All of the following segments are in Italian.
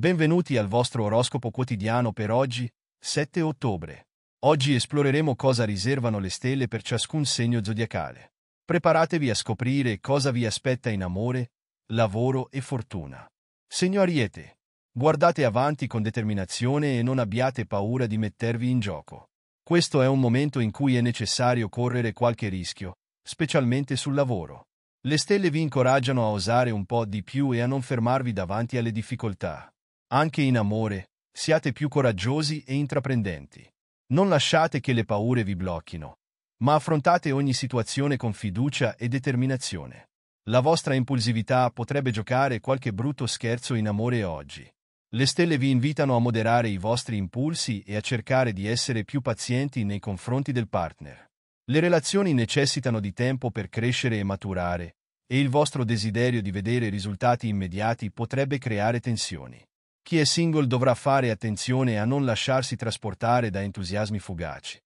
Benvenuti al vostro oroscopo quotidiano per oggi, 7 ottobre. Oggi esploreremo cosa riservano le stelle per ciascun segno zodiacale. Preparatevi a scoprire cosa vi aspetta in amore, lavoro e fortuna. Segno Ariete. Guardate avanti con determinazione e non abbiate paura di mettervi in gioco. Questo è un momento in cui è necessario correre qualche rischio, specialmente sul lavoro. Le stelle vi incoraggiano a osare un po' di più e a non fermarvi davanti alle difficoltà. Anche in amore, siate più coraggiosi e intraprendenti. Non lasciate che le paure vi blocchino, ma affrontate ogni situazione con fiducia e determinazione. La vostra impulsività potrebbe giocare qualche brutto scherzo in amore oggi. Le stelle vi invitano a moderare i vostri impulsi e a cercare di essere più pazienti nei confronti del partner. Le relazioni necessitano di tempo per crescere e maturare, e il vostro desiderio di vedere risultati immediati potrebbe creare tensioni. Chi è single dovrà fare attenzione a non lasciarsi trasportare da entusiasmi fugaci.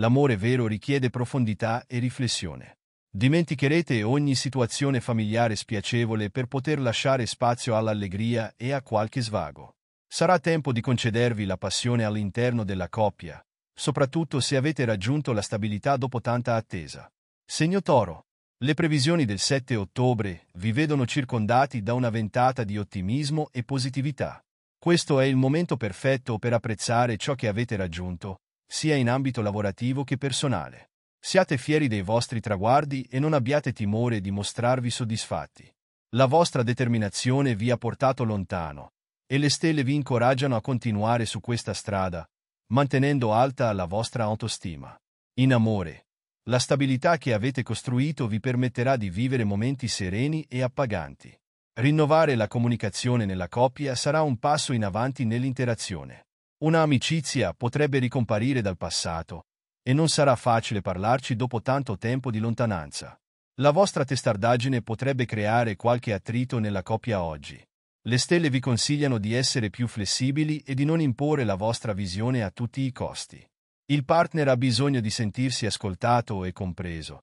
L'amore vero richiede profondità e riflessione. Dimenticherete ogni situazione familiare spiacevole per poter lasciare spazio all'allegria e a qualche svago. Sarà tempo di concedervi la passione all'interno della coppia, soprattutto se avete raggiunto la stabilità dopo tanta attesa. Segno Toro. Le previsioni del 7 ottobre vi vedono circondati da una ventata di ottimismo e positività. Questo è il momento perfetto per apprezzare ciò che avete raggiunto, sia in ambito lavorativo che personale. Siate fieri dei vostri traguardi e non abbiate timore di mostrarvi soddisfatti. La vostra determinazione vi ha portato lontano e le stelle vi incoraggiano a continuare su questa strada, mantenendo alta la vostra autostima. In amore, la stabilità che avete costruito vi permetterà di vivere momenti sereni e appaganti. Rinnovare la comunicazione nella coppia sarà un passo in avanti nell'interazione. Una amicizia potrebbe ricomparire dal passato e non sarà facile parlarci dopo tanto tempo di lontananza. La vostra testardaggine potrebbe creare qualche attrito nella coppia oggi. Le stelle vi consigliano di essere più flessibili e di non imporre la vostra visione a tutti i costi. Il partner ha bisogno di sentirsi ascoltato e compreso,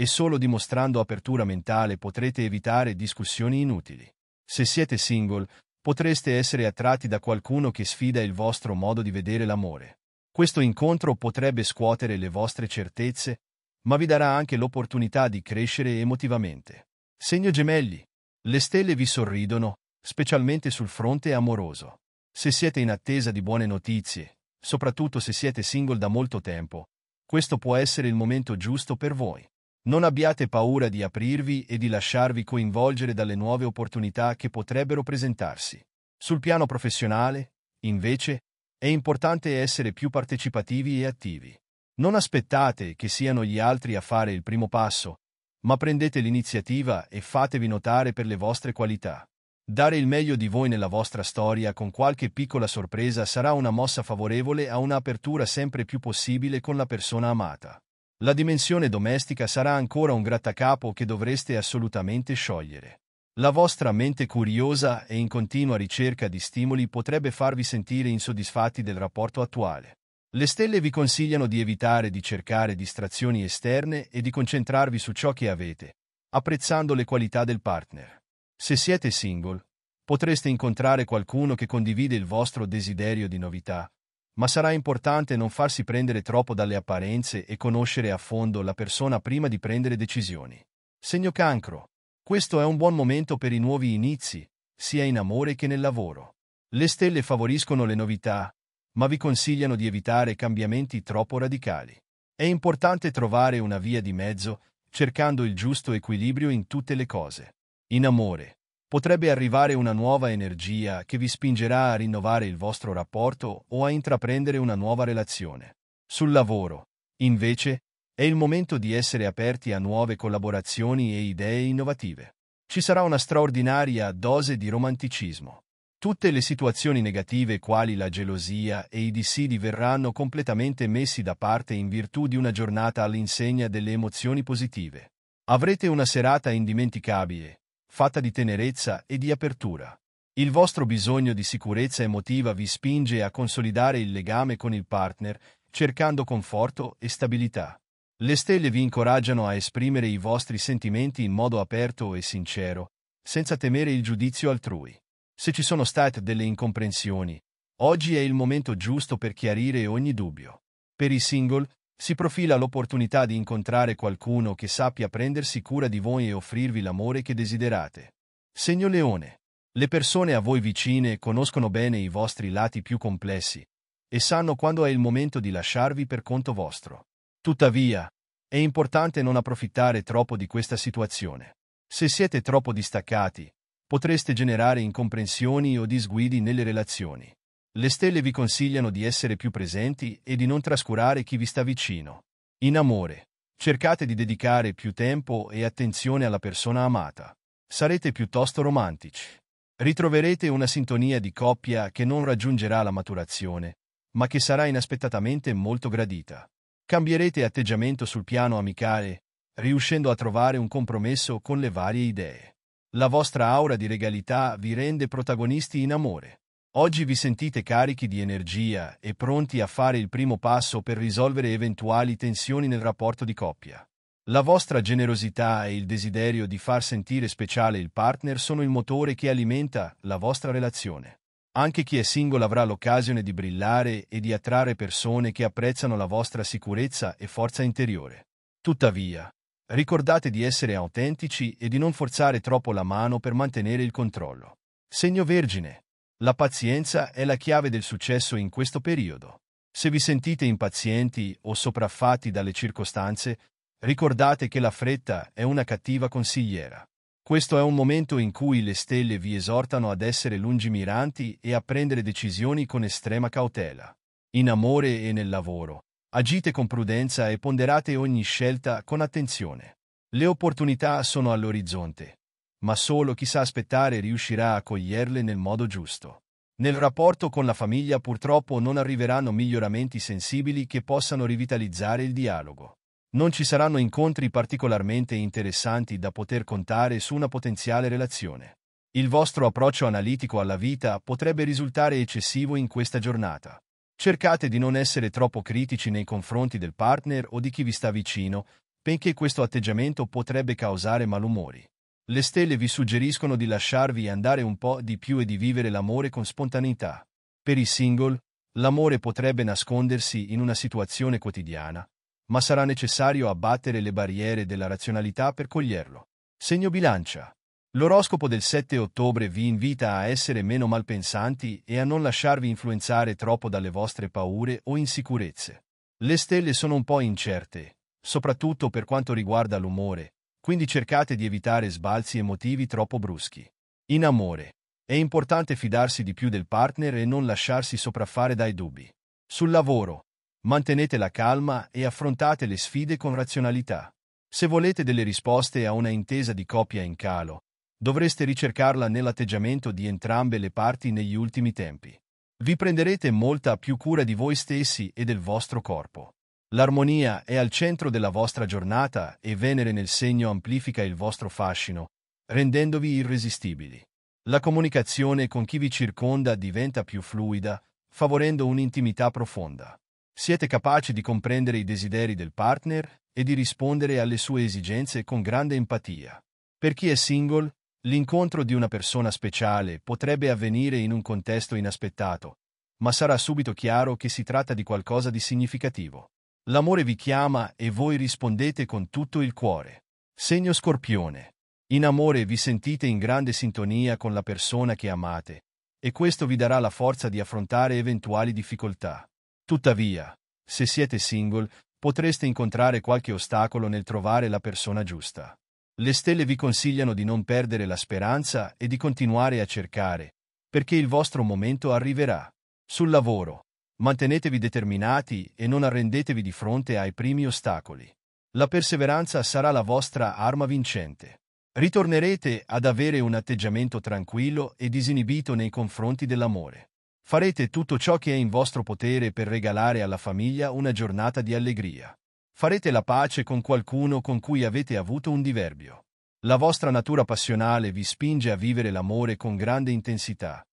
e solo dimostrando apertura mentale potrete evitare discussioni inutili. Se siete single, potreste essere attratti da qualcuno che sfida il vostro modo di vedere l'amore. Questo incontro potrebbe scuotere le vostre certezze, ma vi darà anche l'opportunità di crescere emotivamente. Segno gemelli. Le stelle vi sorridono, specialmente sul fronte amoroso. Se siete in attesa di buone notizie, soprattutto se siete single da molto tempo, questo può essere il momento giusto per voi. Non abbiate paura di aprirvi e di lasciarvi coinvolgere dalle nuove opportunità che potrebbero presentarsi. Sul piano professionale, invece, è importante essere più partecipativi e attivi. Non aspettate che siano gli altri a fare il primo passo, ma prendete l'iniziativa e fatevi notare per le vostre qualità. Dare il meglio di voi nella vostra storia con qualche piccola sorpresa sarà una mossa favorevole a un'apertura sempre più possibile con la persona amata. La dimensione domestica sarà ancora un grattacapo che dovreste assolutamente sciogliere. La vostra mente curiosa e in continua ricerca di stimoli potrebbe farvi sentire insoddisfatti del rapporto attuale. Le stelle vi consigliano di evitare di cercare distrazioni esterne e di concentrarvi su ciò che avete, apprezzando le qualità del partner. Se siete single, potreste incontrare qualcuno che condivide il vostro desiderio di novità, ma sarà importante non farsi prendere troppo dalle apparenze e conoscere a fondo la persona prima di prendere decisioni. Segno cancro. Questo è un buon momento per i nuovi inizi, sia in amore che nel lavoro. Le stelle favoriscono le novità, ma vi consigliano di evitare cambiamenti troppo radicali. È importante trovare una via di mezzo, cercando il giusto equilibrio in tutte le cose. In amore potrebbe arrivare una nuova energia che vi spingerà a rinnovare il vostro rapporto o a intraprendere una nuova relazione. Sul lavoro, invece, è il momento di essere aperti a nuove collaborazioni e idee innovative. Ci sarà una straordinaria dose di romanticismo. Tutte le situazioni negative quali la gelosia e i dissidi verranno completamente messi da parte in virtù di una giornata all'insegna delle emozioni positive. Avrete una serata indimenticabile, fatta di tenerezza e di apertura. Il vostro bisogno di sicurezza emotiva vi spinge a consolidare il legame con il partner, cercando conforto e stabilità. Le stelle vi incoraggiano a esprimere i vostri sentimenti in modo aperto e sincero, senza temere il giudizio altrui. Se ci sono state delle incomprensioni, oggi è il momento giusto per chiarire ogni dubbio. Per i single, si profila l'opportunità di incontrare qualcuno che sappia prendersi cura di voi e offrirvi l'amore che desiderate. Segno Leone. Le persone a voi vicine conoscono bene i vostri lati più complessi e sanno quando è il momento di lasciarvi per conto vostro. Tuttavia, è importante non approfittare troppo di questa situazione. Se siete troppo distaccati, potreste generare incomprensioni o disguidi nelle relazioni. Le stelle vi consigliano di essere più presenti e di non trascurare chi vi sta vicino. In amore, cercate di dedicare più tempo e attenzione alla persona amata. Sarete piuttosto romantici. Ritroverete una sintonia di coppia che non raggiungerà la maturazione, ma che sarà inaspettatamente molto gradita. Cambierete atteggiamento sul piano amicale, riuscendo a trovare un compromesso con le varie idee. La vostra aura di regalità vi rende protagonisti in amore. Oggi vi sentite carichi di energia e pronti a fare il primo passo per risolvere eventuali tensioni nel rapporto di coppia. La vostra generosità e il desiderio di far sentire speciale il partner sono il motore che alimenta la vostra relazione. Anche chi è singolo avrà l'occasione di brillare e di attrarre persone che apprezzano la vostra sicurezza e forza interiore. Tuttavia, ricordate di essere autentici e di non forzare troppo la mano per mantenere il controllo. Segno Vergine la pazienza è la chiave del successo in questo periodo. Se vi sentite impazienti o sopraffatti dalle circostanze, ricordate che la fretta è una cattiva consigliera. Questo è un momento in cui le stelle vi esortano ad essere lungimiranti e a prendere decisioni con estrema cautela. In amore e nel lavoro, agite con prudenza e ponderate ogni scelta con attenzione. Le opportunità sono all'orizzonte ma solo chi sa aspettare riuscirà a coglierle nel modo giusto. Nel rapporto con la famiglia purtroppo non arriveranno miglioramenti sensibili che possano rivitalizzare il dialogo. Non ci saranno incontri particolarmente interessanti da poter contare su una potenziale relazione. Il vostro approccio analitico alla vita potrebbe risultare eccessivo in questa giornata. Cercate di non essere troppo critici nei confronti del partner o di chi vi sta vicino, benché questo atteggiamento potrebbe causare malumori. Le stelle vi suggeriscono di lasciarvi andare un po' di più e di vivere l'amore con spontaneità. Per i single, l'amore potrebbe nascondersi in una situazione quotidiana, ma sarà necessario abbattere le barriere della razionalità per coglierlo. Segno bilancia. L'oroscopo del 7 ottobre vi invita a essere meno malpensanti e a non lasciarvi influenzare troppo dalle vostre paure o insicurezze. Le stelle sono un po' incerte, soprattutto per quanto riguarda l'umore, quindi cercate di evitare sbalzi emotivi troppo bruschi. In amore, è importante fidarsi di più del partner e non lasciarsi sopraffare dai dubbi. Sul lavoro, mantenete la calma e affrontate le sfide con razionalità. Se volete delle risposte a una intesa di coppia in calo, dovreste ricercarla nell'atteggiamento di entrambe le parti negli ultimi tempi. Vi prenderete molta più cura di voi stessi e del vostro corpo. L'armonia è al centro della vostra giornata e Venere nel segno amplifica il vostro fascino, rendendovi irresistibili. La comunicazione con chi vi circonda diventa più fluida, favorendo un'intimità profonda. Siete capaci di comprendere i desideri del partner e di rispondere alle sue esigenze con grande empatia. Per chi è single, l'incontro di una persona speciale potrebbe avvenire in un contesto inaspettato, ma sarà subito chiaro che si tratta di qualcosa di significativo. L'amore vi chiama e voi rispondete con tutto il cuore. Segno scorpione. In amore vi sentite in grande sintonia con la persona che amate, e questo vi darà la forza di affrontare eventuali difficoltà. Tuttavia, se siete single, potreste incontrare qualche ostacolo nel trovare la persona giusta. Le stelle vi consigliano di non perdere la speranza e di continuare a cercare, perché il vostro momento arriverà. Sul lavoro, Mantenetevi determinati e non arrendetevi di fronte ai primi ostacoli. La perseveranza sarà la vostra arma vincente. Ritornerete ad avere un atteggiamento tranquillo e disinibito nei confronti dell'amore. Farete tutto ciò che è in vostro potere per regalare alla famiglia una giornata di allegria. Farete la pace con qualcuno con cui avete avuto un diverbio. La vostra natura passionale vi spinge a vivere l'amore con grande intensità.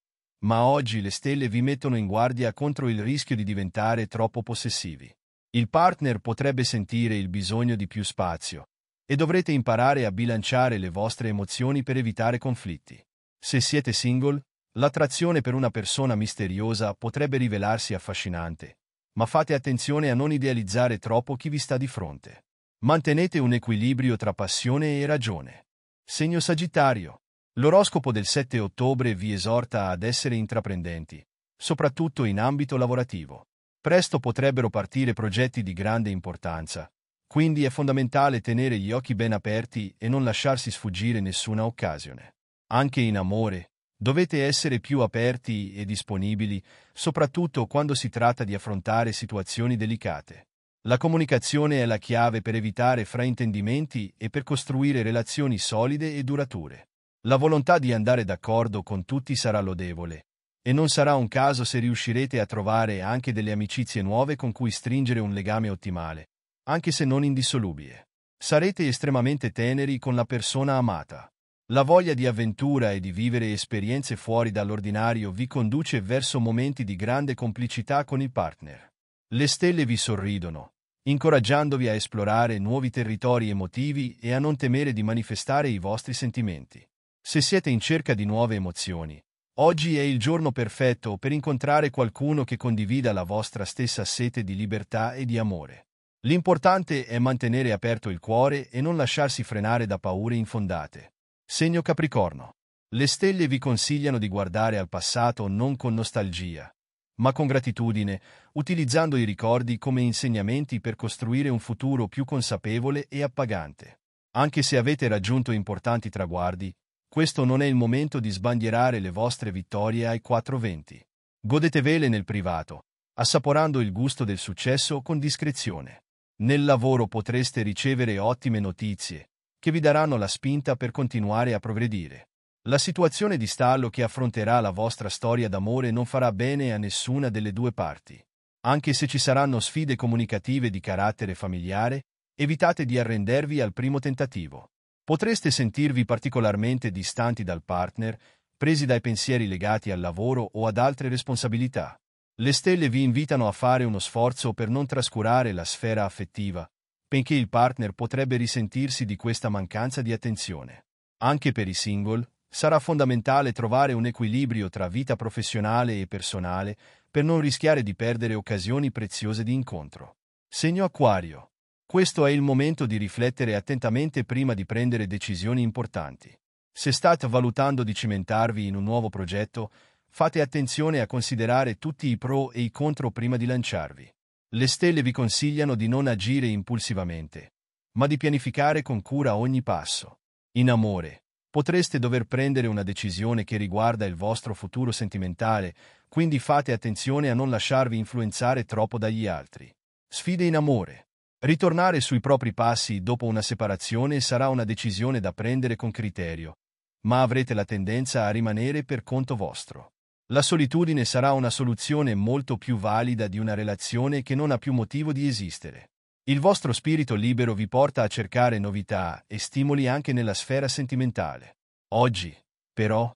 Ma oggi le stelle vi mettono in guardia contro il rischio di diventare troppo possessivi. Il partner potrebbe sentire il bisogno di più spazio e dovrete imparare a bilanciare le vostre emozioni per evitare conflitti. Se siete single, l'attrazione per una persona misteriosa potrebbe rivelarsi affascinante, ma fate attenzione a non idealizzare troppo chi vi sta di fronte. Mantenete un equilibrio tra passione e ragione. Segno Sagittario. L'oroscopo del 7 ottobre vi esorta ad essere intraprendenti, soprattutto in ambito lavorativo. Presto potrebbero partire progetti di grande importanza, quindi è fondamentale tenere gli occhi ben aperti e non lasciarsi sfuggire nessuna occasione. Anche in amore, dovete essere più aperti e disponibili, soprattutto quando si tratta di affrontare situazioni delicate. La comunicazione è la chiave per evitare fraintendimenti e per costruire relazioni solide e durature. La volontà di andare d'accordo con tutti sarà lodevole, e non sarà un caso se riuscirete a trovare anche delle amicizie nuove con cui stringere un legame ottimale, anche se non indissolubile. Sarete estremamente teneri con la persona amata. La voglia di avventura e di vivere esperienze fuori dall'ordinario vi conduce verso momenti di grande complicità con il partner. Le stelle vi sorridono, incoraggiandovi a esplorare nuovi territori emotivi e a non temere di manifestare i vostri sentimenti. Se siete in cerca di nuove emozioni, oggi è il giorno perfetto per incontrare qualcuno che condivida la vostra stessa sete di libertà e di amore. L'importante è mantenere aperto il cuore e non lasciarsi frenare da paure infondate. Segno Capricorno. Le stelle vi consigliano di guardare al passato non con nostalgia, ma con gratitudine, utilizzando i ricordi come insegnamenti per costruire un futuro più consapevole e appagante. Anche se avete raggiunto importanti traguardi, questo non è il momento di sbandierare le vostre vittorie ai 420. Godetevele nel privato, assaporando il gusto del successo con discrezione. Nel lavoro potreste ricevere ottime notizie, che vi daranno la spinta per continuare a progredire. La situazione di stallo che affronterà la vostra storia d'amore non farà bene a nessuna delle due parti. Anche se ci saranno sfide comunicative di carattere familiare, evitate di arrendervi al primo tentativo potreste sentirvi particolarmente distanti dal partner, presi dai pensieri legati al lavoro o ad altre responsabilità. Le stelle vi invitano a fare uno sforzo per non trascurare la sfera affettiva, benché il partner potrebbe risentirsi di questa mancanza di attenzione. Anche per i single, sarà fondamentale trovare un equilibrio tra vita professionale e personale per non rischiare di perdere occasioni preziose di incontro. Segno Aquario. Questo è il momento di riflettere attentamente prima di prendere decisioni importanti. Se state valutando di cimentarvi in un nuovo progetto, fate attenzione a considerare tutti i pro e i contro prima di lanciarvi. Le stelle vi consigliano di non agire impulsivamente, ma di pianificare con cura ogni passo. In amore, potreste dover prendere una decisione che riguarda il vostro futuro sentimentale, quindi fate attenzione a non lasciarvi influenzare troppo dagli altri. Sfide in amore. Ritornare sui propri passi dopo una separazione sarà una decisione da prendere con criterio, ma avrete la tendenza a rimanere per conto vostro. La solitudine sarà una soluzione molto più valida di una relazione che non ha più motivo di esistere. Il vostro spirito libero vi porta a cercare novità e stimoli anche nella sfera sentimentale. Oggi, però,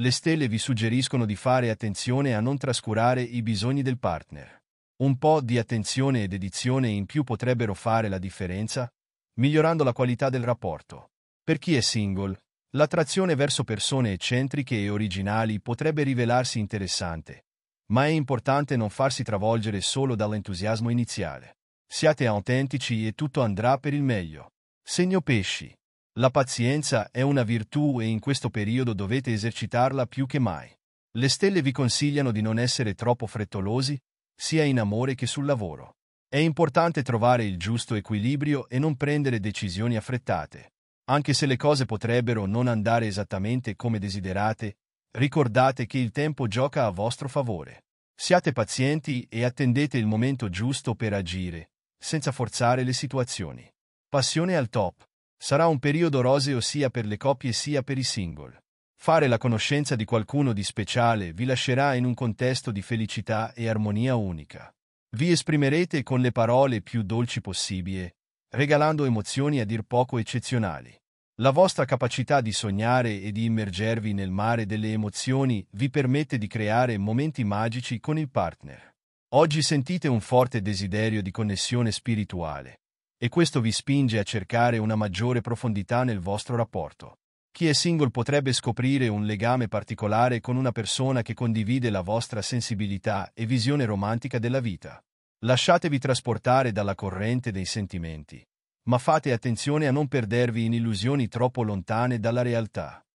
le stelle vi suggeriscono di fare attenzione a non trascurare i bisogni del partner. Un po' di attenzione e dedizione in più potrebbero fare la differenza, migliorando la qualità del rapporto. Per chi è single, l'attrazione verso persone eccentriche e originali potrebbe rivelarsi interessante, ma è importante non farsi travolgere solo dall'entusiasmo iniziale. Siate autentici e tutto andrà per il meglio. Segno pesci. La pazienza è una virtù e in questo periodo dovete esercitarla più che mai. Le stelle vi consigliano di non essere troppo frettolosi, sia in amore che sul lavoro. È importante trovare il giusto equilibrio e non prendere decisioni affrettate. Anche se le cose potrebbero non andare esattamente come desiderate, ricordate che il tempo gioca a vostro favore. Siate pazienti e attendete il momento giusto per agire, senza forzare le situazioni. Passione al top. Sarà un periodo roseo sia per le coppie sia per i single. Fare la conoscenza di qualcuno di speciale vi lascerà in un contesto di felicità e armonia unica. Vi esprimerete con le parole più dolci possibili, regalando emozioni a dir poco eccezionali. La vostra capacità di sognare e di immergervi nel mare delle emozioni vi permette di creare momenti magici con il partner. Oggi sentite un forte desiderio di connessione spirituale e questo vi spinge a cercare una maggiore profondità nel vostro rapporto. Chi è single potrebbe scoprire un legame particolare con una persona che condivide la vostra sensibilità e visione romantica della vita. Lasciatevi trasportare dalla corrente dei sentimenti, ma fate attenzione a non perdervi in illusioni troppo lontane dalla realtà.